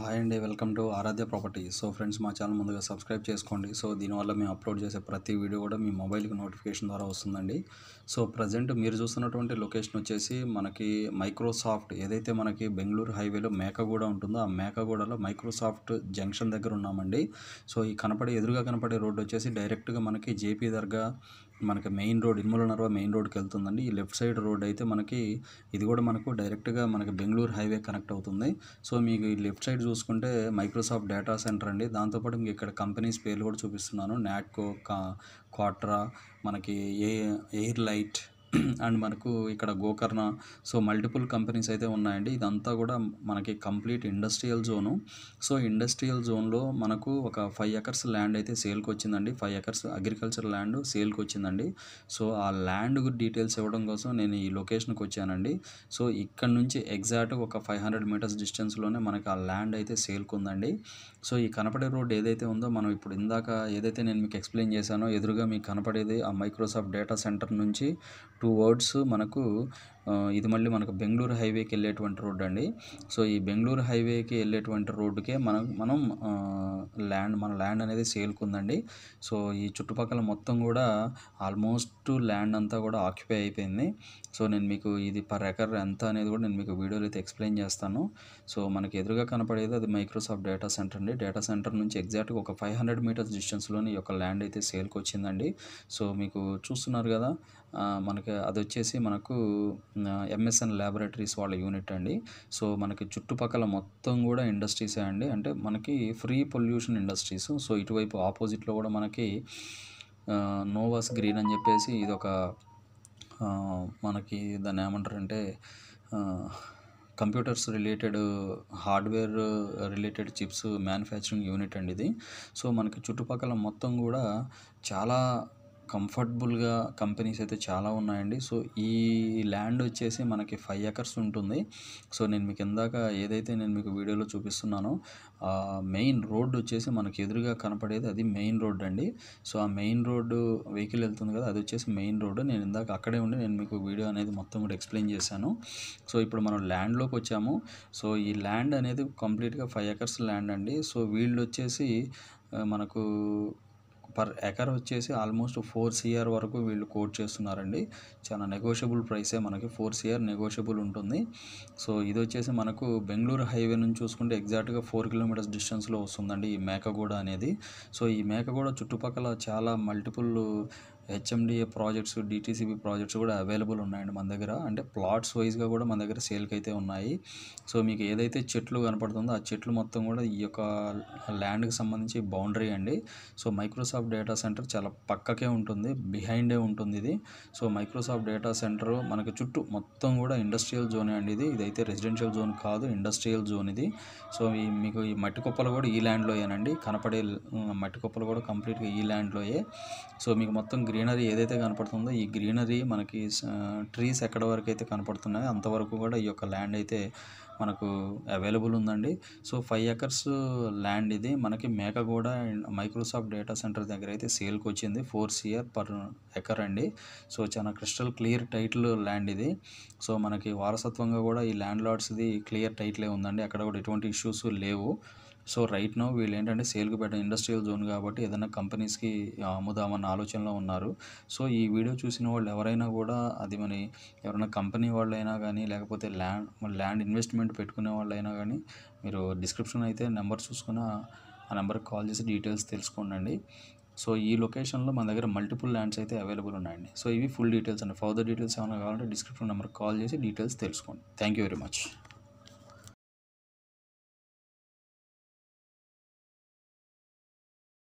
hi అండి welcome to Aaradhya property so friends మా channel ముందుగా సబ్స్క్రైబ్ చేసుకోండి సో దీనివల్ల మేము అప్లోడ్ చేసే ప్రతి వీడియో కూడా మీ మొబైల్కి నోటిఫికేషన్ ద్వారా వస్తుందండి సో ప్రజెంట్ మీరు చూస్తున్నటువంటి లొకేషన్ వచ్చేసి మనకి మైక్రోసాఫ్ట్ ఏదైతే మనకి బెంగళూరు హైవేలో మేకగూడ ఉంటుందో ఆ మేకగూడలో మైక్రోసాఫ్ట్ జంక్షన్ దగ్గర ఉన్నామండి సో ఈ కనపడే ఎదురుగా కనపడే రోడ్డు వచ్చేసి డైరెక్ట్గా మనకి జేపీ దర్గా మనకి main road Inumula Narva main రోడ్కి వెళ్తుందండి ఈ లెఫ్ట్ సైడ్ రోడ్ అయితే మనకి ఇది కూడా మనకు డైరెక్ట్గా మనకి బెంగళూరు హైవే కనెక్ట్ అవుతుంది సో మీకు ఈ లెఫ్ట్ సైడ్ చూసుకుంటే మైక్రోసాఫ్ట్ డేటా సెంటర్ అండి దాంతోపాటు మీకు ఇక్కడ కంపెనీస్ పేర్లు కూడా చూపిస్తున్నాను నాట్కో కా క్వాట్రా మనకి ఏ ఎయిర్ లైట్ అండ్ మనకు ఇక్కడ గోకర్ణ సో మల్టిపుల్ కంపెనీస్ అయితే ఉన్నాయండి ఇదంతా కూడా మనకి కంప్లీట్ ఇండస్ట్రియల్ జోను సో ఇండస్ట్రియల్ జోన్లో మనకు ఒక ఫైవ్ ఎకర్స్ ల్యాండ్ అయితే సేల్కి వచ్చిందండి ఫైవ్ ఎకర్స్ అగ్రికల్చర్ ల్యాండ్ సేల్కి వచ్చిందండి సో ఆ ల్యాండ్ డీటెయిల్స్ ఇవ్వడం కోసం నేను ఈ లొకేషన్కి వచ్చానండి సో ఇక్కడ నుంచి ఎగ్జాక్ట్ ఒక ఫైవ్ హండ్రెడ్ మీటర్స్ డిస్టెన్స్లోనే మనకి ఆ ల్యాండ్ అయితే సేల్కి ఉందండి సో ఈ కనపడే రోడ్ ఏదైతే ఉందో మనం ఇప్పుడు ఇందాక ఏదైతే నేను మీకు ఎక్స్ప్లెయిన్ చేశానో ఎదురుగా మీకు కనపడేది ఆ మైక్రోసాఫ్ట్ డేటా సెంటర్ నుంచి టూ వర్డ్స్ మనకు ఇది మళ్ళీ మనకు బెంగళూరు హైవేకి వెళ్ళేటువంటి రోడ్డు అండి సో ఈ బెంగళూరు హైవేకి వెళ్ళేటువంటి రోడ్డుకే మనం మనం ల్యాండ్ మన ల్యాండ్ అనేది ఉందండి సో ఈ చుట్టుపక్కల మొత్తం కూడా ఆల్మోస్ట్ ల్యాండ్ అంతా కూడా ఆక్యుపై అయిపోయింది సో నేను మీకు ఇది పర్ ఎకర్ ఎంత అనేది కూడా నేను మీకు వీడియోలో అయితే ఎక్స్ప్లెయిన్ చేస్తాను సో మనకి ఎదురుగా కనపడేది అది మైక్రోసాఫ్ట్ డేటా సెంటర్ అండి డేటా సెంటర్ నుంచి ఎగ్జాక్ట్గా ఒక ఫైవ్ హండ్రెడ్ మీటర్స్ డిస్టెన్స్లోని ఒక ల్యాండ్ అయితే సేల్కి వచ్చిందండి సో మీకు చూస్తున్నారు కదా మనకి అది వచ్చేసి మనకు ఎంఎస్ఎన్ ల్యాబొరేటరీస్ వాళ్ళ యూనిట్ అండి సో మనకి చుట్టుపక్కల మొత్తం కూడా ఇండస్ట్రీసే అండి అంటే మనకి ఫ్రీ పొల్యూషన్ ఇండస్ట్రీస్ సో ఇటువైపు ఆపోజిట్లో కూడా మనకి నోవాస్ గ్రీన్ అని చెప్పేసి ఇది ఒక మనకి దాన్ని ఏమంటారంటే computers related hardware related chips manufacturing unit అండి ఇది సో మనకి చుట్టుపక్కల మొత్తం కూడా చాలా కంఫర్టబుల్గా కంపెనీస్ అయితే చాలా ఉన్నాయండి సో ఈ ల్యాండ్ వచ్చేసి మనకి ఫైవ్ ఎకర్స్ ఉంటుంది సో నేను మీకు ఇందాక ఏదైతే నేను మీకు వీడియోలో చూపిస్తున్నానో మెయిన్ రోడ్డు వచ్చేసి మనకి ఎదురుగా కనపడేది అది మెయిన్ రోడ్ అండి సో ఆ మెయిన్ రోడ్డు వెహికల్ వెళ్తుంది కదా అది వచ్చేసి మెయిన్ రోడ్ నేను ఇందాక అక్కడే ఉండి నేను మీకు వీడియో అనేది మొత్తం కూడా ఎక్స్ప్లెయిన్ చేశాను సో ఇప్పుడు మనం ల్యాండ్లోకి వచ్చాము సో ఈ ల్యాండ్ అనేది కంప్లీట్గా ఫైవ్ ఎకర్స్ ల్యాండ్ అండి సో వీళ్ళు వచ్చేసి మనకు పర్ ఎకర్ వచ్చేసి ఆల్మోస్ట్ ఫోర్ సిఆర్ వరకు వీళ్ళు కోట్ చేస్తున్నారండి చాలా నెగోషియబుల్ ప్రైసే మనకి ఫోర్ సిఆర్ నెగోషియబుల్ ఉంటుంది సో ఇది వచ్చేసి మనకు బెంగళూరు హైవే నుంచి చూసుకుంటే ఎగ్జాక్ట్గా ఫోర్ కిలోమీటర్స్ డిస్టెన్స్లో వస్తుందండి ఈ మేకగూడ అనేది సో ఈ మేకగూడ చుట్టుపక్కల చాలా multiple HMDA projects DTCP projects కూడా అవైలబుల్ ఉన్నాయండి మన దగ్గర అంటే ప్లాట్స్ వైజ్గా కూడా మన దగ్గర సేల్కి అయితే ఉన్నాయి సో మీకు ఏదైతే చెట్లు కనపడుతుందో ఆ చెట్లు మొత్తం కూడా ఈ యొక్క ల్యాండ్కి సంబంధించి బౌండరీ అండి సో మైక్రోసాఫ్ట్ డేటా సెంటర్ చాలా పక్కకే ఉంటుంది బిహైండే ఉంటుంది ఇది సో మైక్రోసాఫ్ట్ డేటా సెంటర్ మనకి చుట్టూ మొత్తం కూడా ఇండస్ట్రియల్ జోనే అండి ఇది ఇదైతే రెసిడెన్షియల్ జోన్ కాదు ఇండస్ట్రియల్ జోన్ ఇది సో ఈ మీకు ఈ మట్టి కుప్పలు కూడా ఈ ల్యాండ్లోయేనండి కనపడే మట్టి కుప్పలు కూడా కంప్లీట్గా ఈ ల్యాండ్లోయే సో మీకు మొత్తం గ్రీన్ గ్రీనరీ ఏదైతే కనపడుతుందో ఈ గ్రీనరీ మనకి ట్రీస్ ఎక్కడ వరకు అయితే కనపడుతున్నాయో అంతవరకు కూడా ఈ యొక్క ల్యాండ్ అయితే మనకు అవైలబుల్ ఉందండి సో ఫైవ్ ఎకర్స్ ల్యాండ్ ఇది మనకి మేక కూడా మైక్రోసాఫ్ట్ డేటా సెంటర్ దగ్గర అయితే సేల్కి వచ్చింది ఫోర్ సిఆర్ పర్ ఎకర్ అండి సో చాలా క్రిస్టల్ క్లియర్ టైటిల్ ల్యాండ్ ఇది సో మనకి వారసత్వంగా కూడా ఈ ల్యాండ్ లాట్స్ది క్లియర్ టైటిలే ఉందండి అక్కడ కూడా ఎటువంటి ఇష్యూస్ లేవు సో రైట్ నో వీళ్ళు ఏంటంటే సేల్కి పెట్టడం ఇండస్ట్రియల్ జోన్ కాబట్టి ఏదైనా కంపెనీస్కి అమ్ముదామన్న ఆలోచనలో ఉన్నారు సో ఈ వీడియో చూసిన వాళ్ళు ఎవరైనా కూడా అది మన ఎవరైనా కంపెనీ వాళ్ళైనా కానీ లేకపోతే ల్యాండ్ ల్యాండ్ ఇన్వెస్ట్మెంట్ పెట్టుకునే వాళ్ళైనా కానీ మీరు డిస్క్రిప్షన్ అయితే నెంబర్ చూసుకున్న ఆ నెంబర్కి కాల్ చేసి డీటెయిల్స్ తెలుసుకోండి సో ఈ లొకేషన్లో మన దగ్గర మల్టిపుల్ ల్యాండ్స్ అయితే అవైలబుల్ ఉన్నాయండి సో ఇవి ఫుల్ డీటెయిల్స్ అండి ఫర్దర్ డీటెయిల్స్ ఏమైనా కావాలంటే డిస్క్రిప్షన్ నెంబర్కి కాల్ చేసి డీటెయిల్స్ తెలుసుకోండి థ్యాంక్ యూ వెరీ మచ్